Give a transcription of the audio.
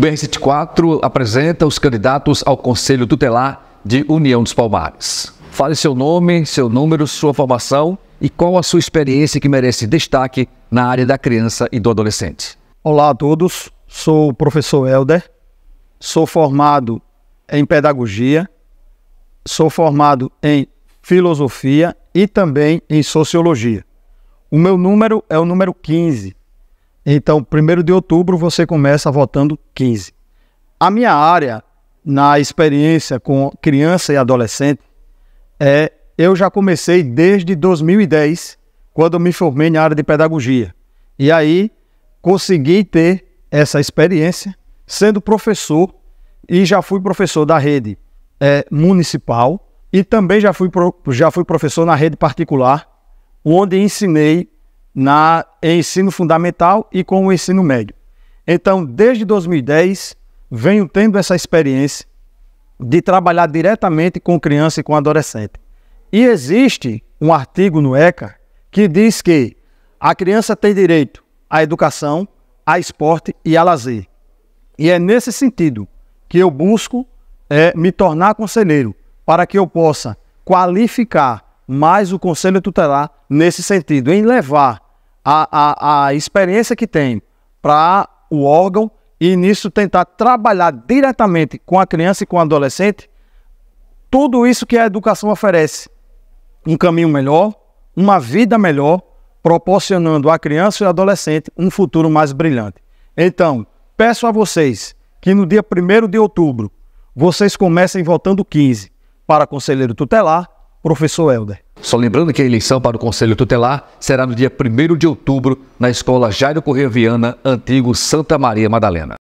BR-104 apresenta os candidatos ao Conselho Tutelar de União dos Palmares. Fale seu nome, seu número, sua formação e qual a sua experiência que merece destaque na área da criança e do adolescente. Olá a todos, sou o professor Helder, sou formado em pedagogia, sou formado em filosofia e também em sociologia. O meu número é o número 15 então, 1 de outubro você começa votando 15. A minha área, na experiência com criança e adolescente, é eu já comecei desde 2010, quando me formei na área de pedagogia. E aí consegui ter essa experiência sendo professor e já fui professor da rede é, municipal e também já fui, pro, já fui professor na rede particular, onde ensinei na, em ensino fundamental e com o ensino médio. Então, desde 2010, venho tendo essa experiência de trabalhar diretamente com criança e com adolescente. E existe um artigo no ECA que diz que a criança tem direito à educação, a esporte e a lazer. E é nesse sentido que eu busco é, me tornar conselheiro, para que eu possa qualificar mais o Conselho Tutelar nesse sentido, em levar a, a, a experiência que tem para o órgão e nisso tentar trabalhar diretamente com a criança e com o adolescente tudo isso que a educação oferece. Um caminho melhor, uma vida melhor, proporcionando à criança e ao adolescente um futuro mais brilhante. Então, peço a vocês que no dia 1 de outubro vocês comecem votando 15 para conselheiro tutelar professor Helder. Só lembrando que a eleição para o Conselho Tutelar será no dia 1 de outubro, na Escola Jairo Correia Viana, antigo Santa Maria Madalena.